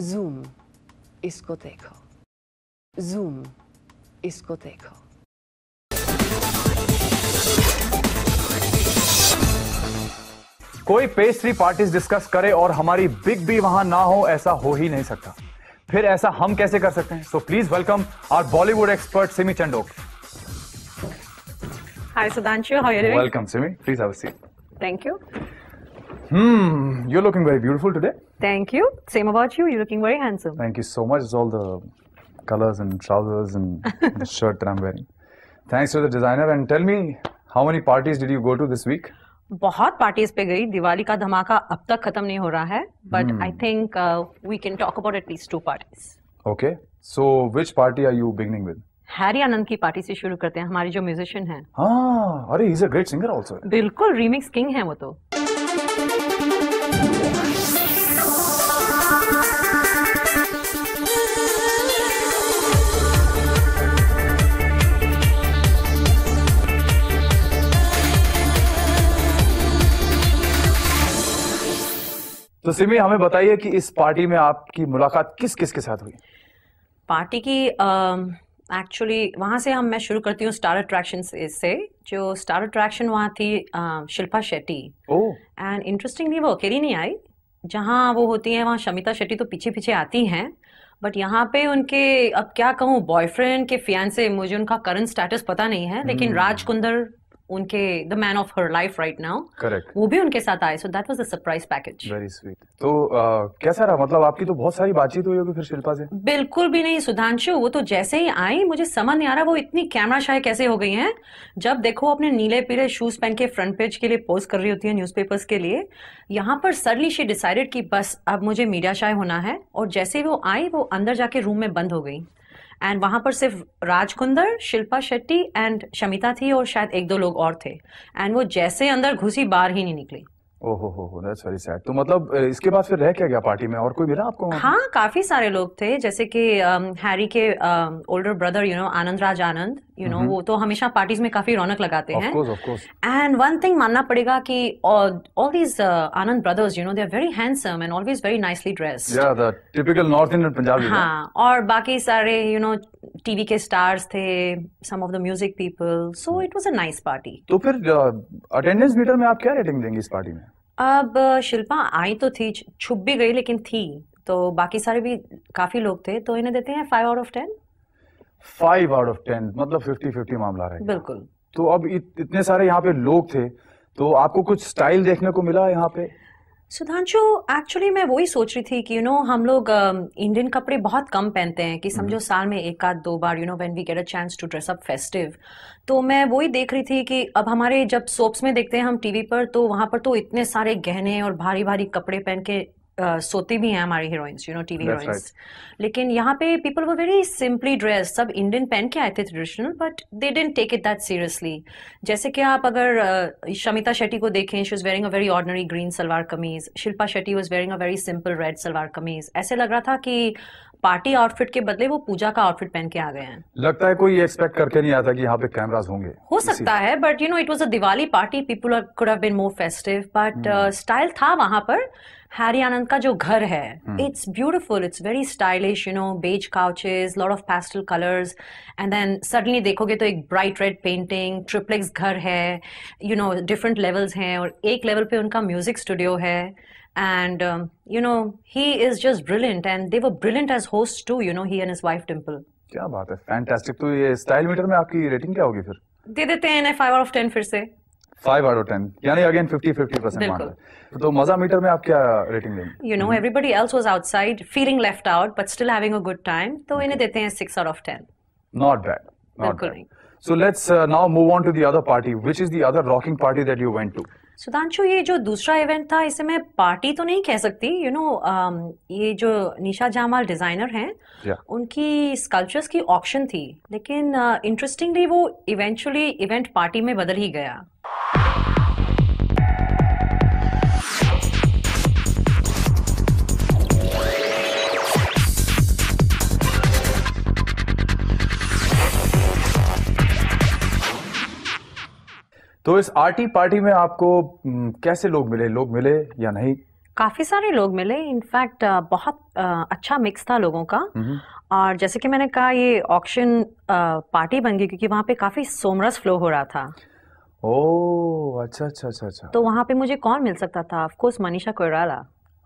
Zoom इसको देखो zoom इसको देखो कोई पेस्ट्री पार्टीज डिस्कस करे और हमारी बिग बी वहां ना हो ऐसा हो ही नहीं सकता फिर ऐसा हम कैसे कर सकते हैं so please welcome our Bollywood expert Simi Chandok hi Sudhanshu how are you welcome Simi please have a seat thank you Hmm, you're looking very beautiful today. Thank you. Same about you. You're looking very handsome. Thank you so much. It's all the colors and trousers and the shirt that I'm wearing. Thanks to the designer. And tell me, how many parties did you go to this week? बहुत parties पे गई दिवाली का धमाका अब तक खत्म नहीं हो रहा है but I think we can talk about at least two parties okay so which party are you beginning with Harry Anand की पार्टी से शुरू करते हैं हमारे जो म्यूजिशियन है हाँ अरे is a great singer also बिल्कुल रीमिक्स किंग है वो तो तो सिमी हमें बताइए कि इस पार्टी में आपकी मुलाकात किस किस के साथ हुई पार्टी की आ, एक्चुअली वहाँ से हम मैं शुरू करती हूँ स्टार अट्रैक्शन से जो स्टार अट्रैक्शन वहाँ थी शिल्पा शेट्टी एंड इंटरेस्टिंगली वो अकेली नहीं आई जहाँ वो होती हैं वहाँ शमिता शेट्टी तो पीछे पीछे आती हैं बट यहाँ पे उनके अब क्या कहूँ बॉयफ्रेंड के से मुझे उनका करंट स्टेटस पता नहीं है लेकिन hmm. राजकुंदर उनके the man of her life right now correct वो भी उनके साथ आए so that was a surprise package very sweet तो uh, कैसा रहा मतलब आपकी तो बहुत सारी बातचीत हुई होगी फिर शिल्पा से बिल्कुल भी नहीं सुधांशु वो तो जैसे ही आई मुझे समझ नहीं आ रहा वो इतनी कैमरा शाय कैसे हो गई हैं जब देखो अपने नीले पीले शूज पहन के फ्रंट पेज के लिए पोस्ट कर रही होती है न्यूज़पेपर्स के लिए यहाँ पर सडनली शी डिसाइडेड कि बस अब मुझे मीडिया शाय होना है और जैसे ही वो आई वो अंदर जाके रूम में बंद हो गई एंड वहाँ पर सिर्फ राजकुंदर शिल्पा शेट्टी एंड शमिता थी और शायद एक दो लोग और थे एंड वो जैसे अंदर घुसी बाहर ही नहीं निकली तो मतलब इसके बाद फिर रह क्या गया पार्टी में और कोई मिला आपको हाँ काफी सारे लोग थे जैसे कि हैरी के older brother you know Anand Raj Anand you know वो तो हमेशा पार्टीज में काफी रौनक लगाते हैं एंड वन थिंग मानना पड़ेगा कि all these Anand brothers you know they are very handsome and always very nicely dressed typical north Indian Punjabi हाँ और बाकी सारे यू नो टीवी के स्टार्स थे some of the music people so it was a nice party तो फिर attendance metre में आप क्या रेटिंग देंगे इस पार्टी में अब शिल्पा आई तो थी छुप भी गई लेकिन थी तो बाकी सारे भी काफी लोग थे तो इन्हें देते हैं five out of ten five out of ten मतलब फिफ्टी फिफ्टी मामला रहे बिल्कुल तो अब इत, इतने सारे यहाँ पे लोग थे तो आपको कुछ स्टाइल देखने को मिला यहाँ पे सुधांशु एक्चुअली मैं वही सोच रही थी कि यू you नो know, हम लोग इंडियन um, uh, कपड़े बहुत कम पहनते हैं कि समझो हम्म। साल में एक आध दो बार you know when we get a chance to dress up festive तो मैं वही देख रही थी कि अब हमारे जब सोप्स में देखते हैं हम टीवी पर तो वहां पर तो इतने सारे गहने और भारी भारी कपड़े पहन के Uh, सोते भी हैं हमारी heroines you know TV heroines लेकिन यहाँ पे पीपल वो वेरी सिंपली ड्रेस सब इंडियन पहन के आए थे traditional but they didn't take it that seriously जैसे कि आप अगर शमिता शेट्टी को देखें she was wearing a very ordinary green salwar kameez Shilpa Shetty was wearing a very simple red salwar kameez ऐसे लग रहा था कि पार्टी आउटफिट के बदले वो पूजा का आउटफिट पहन के आ गए हैं लगता है कोई एक्सपेक्ट करके नहीं आता कि यहाँ पे कैमरास होंगे हो सकता है but you know it was a Diwali party people could have been more festive but style था वहां पर हैरी आनंद का जो घर है it's beautiful it's very stylish you know beige couches lot of pastel colours and then suddenly देखोगे तो एक ब्राइट रेड पेंटिंग ट्रिप्लेक्स घर है यू नो डिफरेंट लेवल्स हैं और एक लेवल पे उनका म्यूजिक स्टूडियो है and you know he is just brilliant and they were brilliant as host to you know he and his wife Timple क्या बात है फैंटास्टिक तो ये स्टाइल मीटर में आपकी रेटिंग क्या होगी फिर दे देते हैं एन आउट ऑफ टेन फिर से So let's uh, now move on to the other party. Which is the other rocking party that you went to? Sudhanshu ये जो दूसरा इवेंट था इसे मैं पार्टी तो नहीं कह सकती you you know know, um, ये जो निशा जामाल डिज़ाइनर हैं yeah. उनकी स्कल्पचर्स की ऑप्शन थी लेकिन इंटरेस्टिंगली uh, वो इवेंचुअली इवेंट पार्टी में बदल ही गया तो इस आरटी पार्टी में आपको कैसे लोग मिले लोग मिले या नहीं काफ़ी सारे लोग मिले इनफैक्ट बहुत अच्छा मिक्स था लोगों का और जैसे कि मैंने कहा ये ऑक्शन पार्टी बन गई क्योंकि वहाँ पे काफ़ी सोमरस फ्लो हो रहा था ओ अच्छा अच्छा अच्छा अच्छा तो वहाँ पे मुझे कौन मिल सकता था ऑफ कोर्स मनीषा कोयराला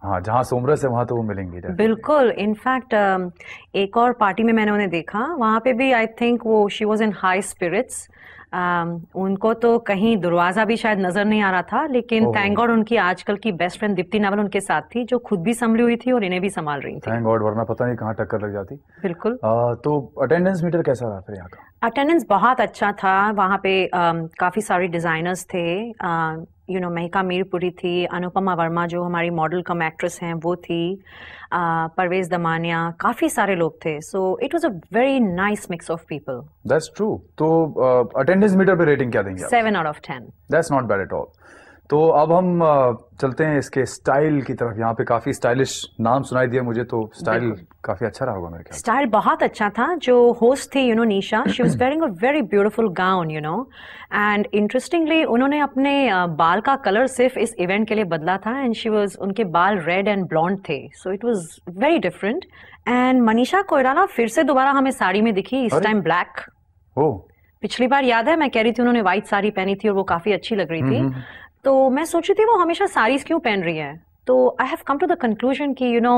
हाँ जहाँ सोमरस है वहाँ तो वो मिलेंगे बिल्कुल इनफैक्ट एक और पार्टी में मैंने उन्हें देखा वहाँ पे भी आई थिंक वो she was in high spirits Um, उनको तो कहीं दरवाजा भी शायद नजर नहीं आ रहा था लेकिन थैंक गॉड उनकी आजकल की बेस्ट फ्रेंड दीप्ति नावल उनके साथ थी जो खुद भी संभली हुई थी और इन्हें भी संभाल रही थी थैंक गॉड वरना पता नहीं कहाँ टक्कर लग जाती बिल्कुल आ, तो अटेंडेंस मीटर कैसा रहा फिर यहाँ का अटेंडेंस बहुत अच्छा था वहाँ पे आ, um, काफी सारे डिजाइनर्स थे यू नो महिका मीरपुरी थी अनुपमा वर्मा जो हमारी मॉडल कम एक्ट्रेस हैं वो थी परवेज दमानिया काफ़ी सारे लोग थे so it was a very nice mix of people that's true तो अटेंडेंस अटेंडेंस मीटर पे रेटिंग क्या देंगे seven out of ten that's not bad at all तो अब हम uh, चलते हैं इसके स्टाइल की तरफ यहाँ पे काफी स्टाइलिश नाम सुनाई दिया मुझे तो स्टाइल काफी अच्छा रहा होगा मेरे ख्याल स्टाइल बहुत अच्छा था जो होस्ट थी you know Nisha she was wearing a very beautiful gown you know and interestingly उन्होंने अपने uh, बाल का कलर सिर्फ इस इवेंट के लिए बदला था एंड शी वाज उनके बाल रेड एंड ब्लॉन्ड थे so it was very different and Manisha Koirala फिर से दोबारा हमें साड़ी में दिखी इस टाइम ब्लैक पिछली बार याद है मैं कह रही थी उन्होंने व्हाइट साड़ी पहनी थी और वो काफी अच्छी लग रही थी हम्म, हम्म। तो मैं सोच रही थी वो हमेशा साड़ीज क्यों पहन रही है तो I have come to the conclusion कि यू नो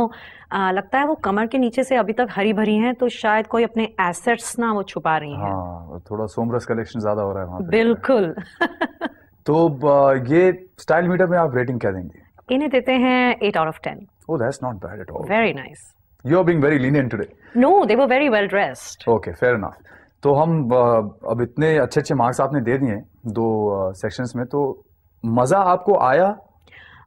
लगता है वो कमर के नीचे से अभी तक हरी भरी हैं तो शायद कोई अपने एसेट्स ना वो छुपा रही हैं हाँ, थोड़ा सोमरस कलेक्शन ज्यादा हो रहा है बिल्कुल तो ये स्टाइल मीटर में आप रेटिंग क्या देंगे इन्हें देते हैं eight out of ten oh that's not bad at all very nice you are being very lenient today no they were very well dressed okay fair enough तो हम अब इतने अच्छे अच्छे मार्क्स आपने दे दिए दो सेक्शंस में तो मजा आपको आया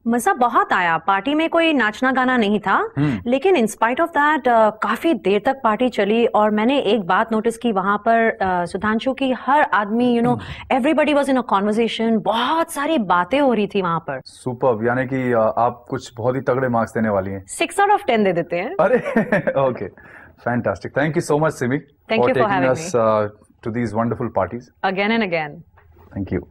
मजा बहुत आया पार्टी में कोई नाचना गाना नहीं था हम्म। लेकिन इंस्पाइट ऑफ दैट काफी देर तक पार्टी चली और मैंने एक बात नोटिस की वहां पर uh, सुधांशु की हर आदमी you know everybody was in a conversation बहुत सारी बातें हो रही थी वहां पर सुपर यानी कि आप कुछ बहुत ही तगड़े मार्क्स देने वाली हैं सिक्स आउट ऑफ टेन दे देते हैं अरे okay okay. Fantastic. Thank you so much, Simi. Thank for you for having us, me. Uh, to these wonderful parties. Again and again. Thank you.